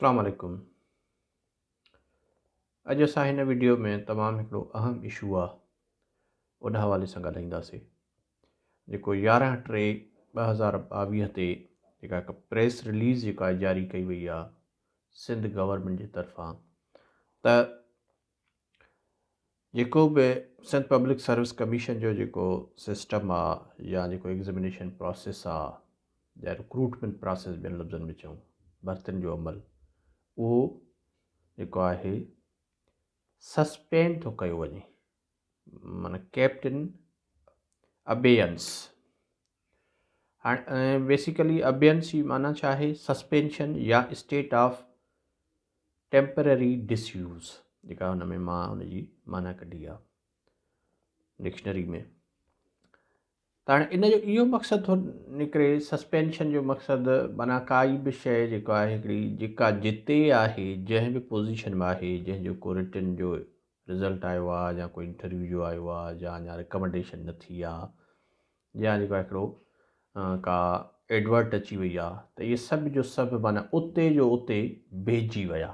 सलामकुम अज अस इन वीडियो में तमाम हिकिड़ो अहम इशू आहे उन हवाले सां ॻाल्हाईंदासीं जेको टे ॿ हज़ार ॿावीह ते प्रेस रिलीज़ जी जारी कई वही आहे सिंध गवर्नमेंट की तरफ़ा तको भी सिंध पब्लिक सर्विस कमीशन जो जो सिस्टम आ या एग्जामिनेशन प्रोसेस आ रिक्रूटमेंट प्रोसेस ॿियनि लफ्जन में चूँ भर्तियुनि जो अमल उहो जेको आहे सस्पेंड तो कयो वञे माना kept in abeyance basically abeyance माना छा सस्पेंशन या स्टेट ऑफ टेम्पररी डिसयूज़ जेका में मां हुनजी माना कढी डिक्शनरी में त हाणे इन जो इहो मक़सदु थो निकिरे सस्पेंशन जो मक़सदु माना काई बि शइ जेको आहे हिकिड़ी जेका जिते आहे जंहिं बि पोज़ीशन में आहे जंहिंजो को रिटन जो रिज़ल्ट आयो आहे या कोई इंटरव्यू जो आयो आहे या अञा रिकमेंडेशन न थी आहे या जेको आहे हिकिड़ो का एडवर्ट अची वई आहे त इहे सभु जो सभु माना उते जो उते भेजी विया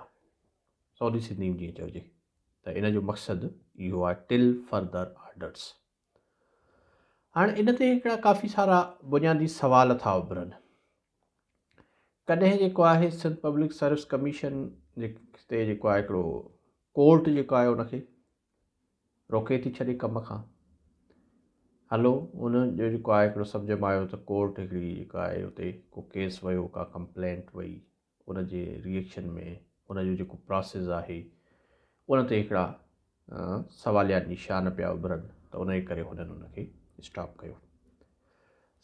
सॉरी सिंधी जीअं चइजे त इन जो मक़सदु इहो आहे टिल फर्दर ऑडर्स हाणे इन ते हिकिड़ा काफ़ी सारा बुनियादी सुवाल था उभरनि कॾहिं जेको आहे सिंध पब्लिक सर्विस कमीशन जे ते जेको आहे हिकिड़ो कोर्ट जेको आहे उनखे रोके थी छॾे कम खां हलो उन जो जेको आहे हिकिड़ो सम्झ में आयो त कोर्ट हिकिड़ी जेका आहे हुते को केस वियो का कंप्लेंट वई उन जे रिएक्शन में उन जो जेको प्रोसेस आहे उन ते हिकिड़ा सवालिया निशान पिया उभरनि त उन जे करे हुननि हुनखे स्टॉप कयो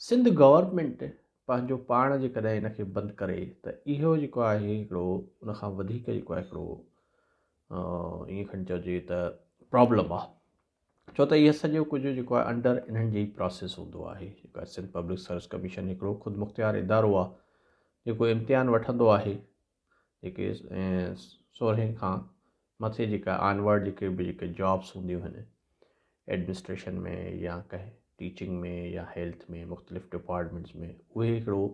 सिंध गवर्नमेंट पंहिंजो पाण जेकॾहिं हिन खे बंदि करे त इहो जेको आहे हिकिड़ो उन खां वधीक जेको आहे हिकिड़ो ईअं खणी चइजे त प्रॉब्लम आहे छो त इहो सॼो कुझु जेको आहे अंडर इन्हनि जी प्रोसेस हूंदो आहे जेको आहे सिंध पब्लिक सर्विस कमीशन हिकिड़ो ख़ुदि मुख़्तियार इदारो आहे जेको इम्तिहान वठंदो आहे जेके सोरहें खां मथे जेका आनवर्ड जेके बि जेके जॉब्स हूंदियूं आहिनि एडमिनिस्ट्रेशन में या कंहिं टीचिंग में या हेल्थ में मुख़्तलिफ़ डिपार्टमेंट्स में उहे हिकिड़ो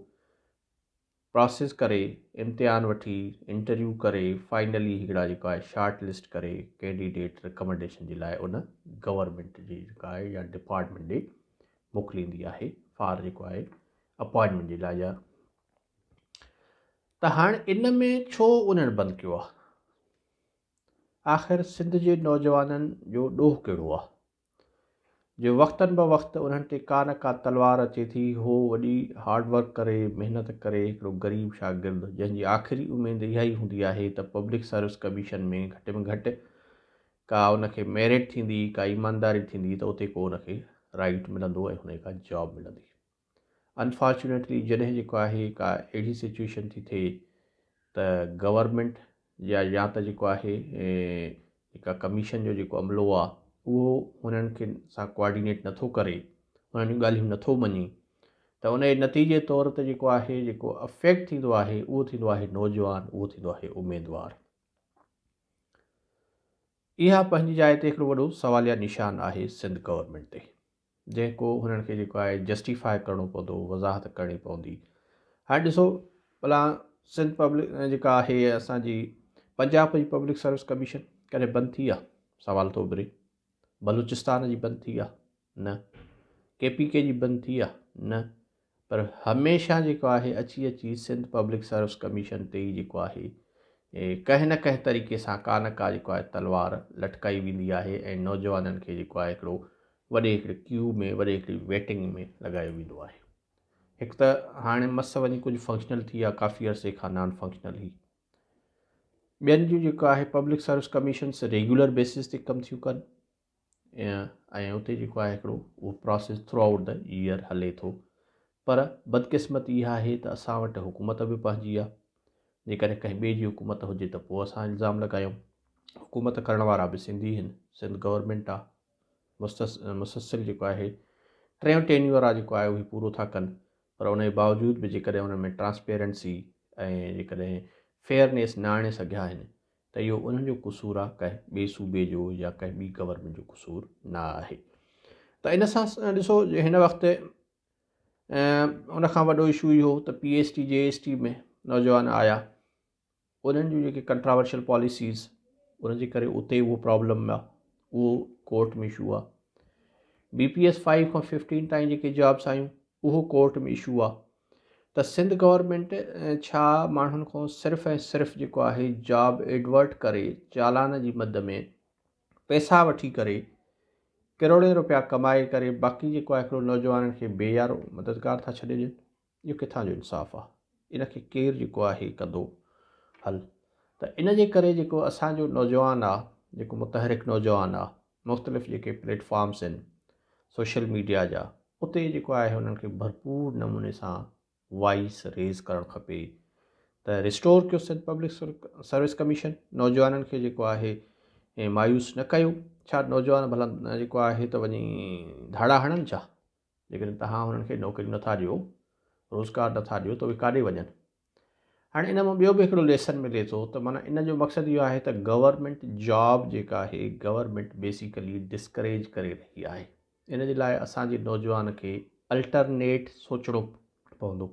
प्रोसेस करे इम्तिहान वठी इंटरव्यू करे फाइनली हिकिड़ा जेका आहे शार्ट लिस्ट करे कैंडिडेट रिकमेंडेशन जे लाइ उन गवर्नमेंट जी जेका आहे या डिपार्टमेंट ॾे मोकिलींदी आहे फार जेको आहे अपॉइंटमेंट जे लाइ या त हाणे इन में छो उन्हनि बंदि कयो आहे आख़िर सिंध जे नौजवाननि जो ॾोह कहिड़ो आहे जे वक़्तनि ब वक़्तु उन्हनि ते का न का तलवार अचे थी उहो वॾी हार्डवर्क करे महिनत करे हिकिड़ो ग़रीब शागिर्द जंहिंजी आख़िरी उमेदु इहा ई हूंदी आहे त पब्लिक सर्विस कमीशन में घटि में घटि का उन मेरिट मैरिट थींदी का ईमानदारी थींदी त उते को उनखे राइट मिलंदो ऐं हुन खां जॉब मिलंदी अनफॉर्चुनेटली जॾहिं जेको आहे का अहिड़ी सिचुएशन थी थिए त गवर्मेंट या या त जेको आहे जेका कमीशन जो जेको अमिलो आहे उहो हुननि खे सां कोआर्डिनेट नथो करे हुननि जूं ॻाल्हियूं नथो मञे त उन जे नतीजे तौर ते जेको आहे जेको अफेक्ट थींदो आहे उहो थींदो आहे नौजवान उहो थींदो आहे उमेदवार इहा पंहिंजी जाइ ते हिकिड़ो वॾो सवालिया निशान आहे सिंध गवर्नमेंट ते जेको हुननि खे जेको आहे जस्टिफाई करिणो पवंदो वज़ाहत करणी पवंदी हाणे ॾिसो भला सिंध पब्लिक जेका आहे असांजी पंजाब जी पब्लिक सर्विस कमीशन कॾहिं बंदि थी आहे सवाल थो उभिरे बलूचिस्तान जी बंदि थी आहे न के पी के जी बंदि थी आहे न पर हमेशह जेको आहे अची अची सिंध पब्लिक सर्विस कमीशन ते ई जेको आहे कंहिं न कंहिं तरीक़े सां का न का जेको आहे तलवार लटकाई वेंदी आहे ऐं नौजवाननि खे जेको आहे हिकिड़ो वॾे हिकिड़े क्यू में वॾे हिकिड़ी वेटिंग में लॻायो वेंदो आहे हिकु त हाणे मस वञी कुझु फंक्शनल थी आहे काफ़ी अर्से खां नॉन फंक्शनल ई ॿियनि जूं जेको आहे public service commissions regular basis ते कमु थियूं कनि ऐं उते जेको आहे हिकिड़ो उहो process throughout the year हले थो पर बदकिस्मत इहा आहे त असां वटि हुकूमत बि पंहिंजी आहे जेकॾहिं कंहिं ॿिए जी हुकूमत हुजे त पोइ असां इल्ज़ाम लॻायूं हुकूमत करण वारा बि सिंधी आहिनि सिंध गवर्नमेंट आहे मुसलसिल जेको आहे टियों टे आहे जेको आहे उहे पूरो था कनि पर उन जे बावजूद बि जेकॾहिं में ट्रांसपेरेंसी ऐं जेकॾहिं फेयरनेस न आणे सघिया आहिनि तो यो उन कसूर आ कंहिं ॿिए सूबे जो या कंहिं बी गवर्नमेंट जो कसूर ना आहे त इन सां ॾिसो हिन वक़्तु उनखां वॾो इशू यो तो पी एच टी जे एस टी में नौजवान आया उन्हनि जूं कंट्रावर्शियल पॉलिसीज़ उनके करे उते उहो प्रॉब्लम आहे उहो कोर्ट में इशू आ बी पी एस फाइव का फिफ्टीन ताईं जॉब्स आहियूं कोर्ट में इशू आ त सिंध गवर्नमेंट छा माण्हुनि खां सिर्फ़ु ऐं सिर्फ़ु जेको आहे जॉब एडवर्ट करे चालान जी मद में पैसा वठी करे किरोड़े रुपया कमाए करे बाक़ी जेको आहे हिकिड़ो नौजवाननि खे बेयारो मददगारु था छॾे ॾियनि इहो किथां जो इंसाफ़ आहे इन खे केरु जेको आहे कंदो हल त इन जे करे जेको असांजो नौजवान आहे जेको मुतहरिक नौजवान आहे मुख़्तलिफ़ जेके प्लेटफॉर्म्स आहिनि सोशल मीडिया जा उते जेको आहे हुननि खे भरपूर नमूने सां वॉइस रेज़ करणु खपे त रिस्टोर कयो सिंध पब्लिक सर्विस कमीशन नौजवाननि खे जेको आहे मायूस न कयो छा नौजवान भला जेको आहे त वञी धाड़ा हणनि छा जेकॾहिं तव्हां हुननि खे नौकिरी नथा ॾियो रोज़गार नथा ॾियो त उहे काॾे वञनि हाणे इन मां ॿियो बि हिकिड़ो लेसन मिले थो त माना इन जो मक़सदु इहो आहे त गवरमेंट जॉब जेका आहे गवरमेंट बेसिकली डिस्करेज करे रही आहे इन जे लाइ असांजे नौजवान खे अल्टरनेट सोचिणो पवंदो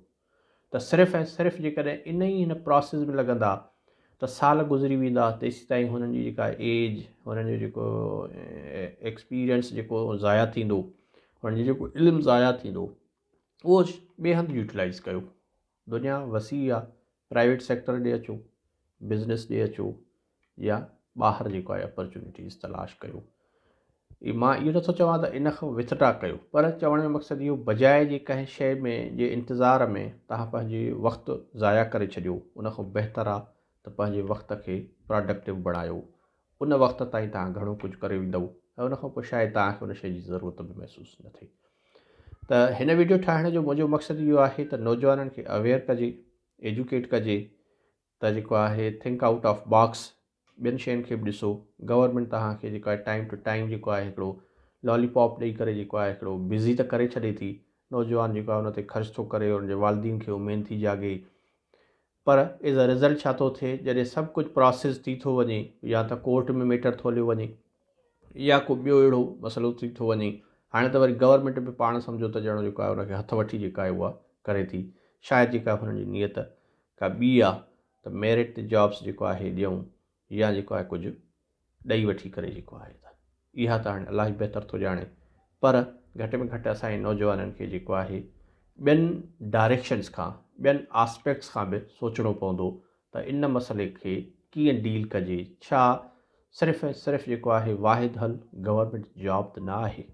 त सिर्फ़ु ऐं सिर्फ़ु जेकॾहिं इन ई हिन प्रोसेस में लॻंदा त साल गुज़री वेंदा तेसि ताईं हुननि जी जेका एज हुननि जो जेको एक्सपीरियंस जेको ज़ाया थींदो हुननि जो जेको इल्मु ज़ाया थींदो उहो ॿिए हंधि यूटिलाइज़ कयो दुनिया वसी आहे प्राइवेट सेक्टर ॾे अचो बिज़नेस ॾे अचो या ॿाहिरि जेको आहे अपॉर्चुनिटीज़ तलाश कयो मां इहो नथो चवां त इन खां विथटा कयो पर चवण जो मक़सदु इहो बजाए जे कंहिं शइ में जे इंतज़ार में तव्हां पंहिंजे वक़्तु ज़ाया करे छॾियो उन खां बहितरु आहे त पंहिंजे वक़्त खे प्रोडक्टिव बणायो उन वक़्त ताईं तव्हां घणो कुझु करे वेंदव ऐं खां पोइ शायदि तव्हांखे उन शइ जी ज़रूरत बि महसूसु न थिए त हिन वीडियो ठाहिण जो मुंहिंजो मक़सदु इहो आहे त नौजवाननि खे अवेयर कजे एजुकेट कजे त जेको आहे थिंक आउट ऑफ बॉक्स ॿियनि शयुनि खे बि ॾिसो गवर्नमेंट तव्हांखे जेको आहे टाइम टू टाइम जेको आहे हिकिड़ो लॉलीपॉप ॾेई करे जेको आहे हिकिड़ो बिज़ी त करे छॾे थी नौजवान जेको आहे हुन ते ख़र्च थो करे जे वालदीन खे उमेन थी जाॻे पर एज़ अ रिज़ल्ट छा थो थिए जॾहिं सभु कुझु प्रोसेस थी थो वञे या त कोर्ट में मेटर थो हलियो वञे या को ॿियो अहिड़ो मसइलो थी थो वञे हाणे त वरी गवर्नमेंट बि पाण सम्झो त ॼणो जेको आहे हुनखे हथु वठी जेका आहे उहा करे थी शायदि जेका हुननि जी नियत का ॿी आहे त मेरिट जॉब्स जेको आहे ॾियूं या जेको आहे कुझु ॾेई वठी करे जेको आहे इहा त हाणे इलाही बहितर थो ॼाणे पर घटि में घटि असांजे नौजवाननि खे जेको आहे ॿियनि डायरेक्शन्स खां ॿियनि आस्पेक्ट्स खां बि सोचणो पवंदो त इन मसइले खे कीअं डील कजे छा सिर्फ़ु ऐं सिर्फ़ु जेको आहे वाहिद हल गवर्मेंट जॉब त न आहे